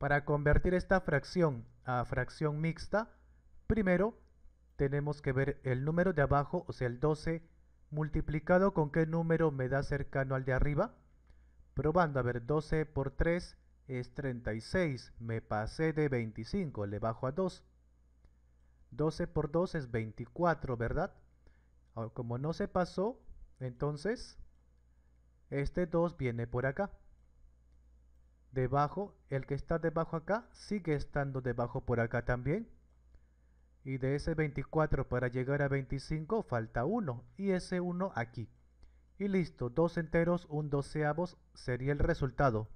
Para convertir esta fracción a fracción mixta, primero tenemos que ver el número de abajo, o sea el 12, multiplicado con qué número me da cercano al de arriba. Probando, a ver, 12 por 3 es 36, me pasé de 25, le bajo a 2. 12 por 2 es 24, ¿verdad? Ah, como no se pasó, entonces este 2 viene por acá debajo, el que está debajo acá sigue estando debajo por acá también. Y de ese 24 para llegar a 25 falta 1 y ese 1 aquí. Y listo, 2 enteros, un doceavos sería el resultado.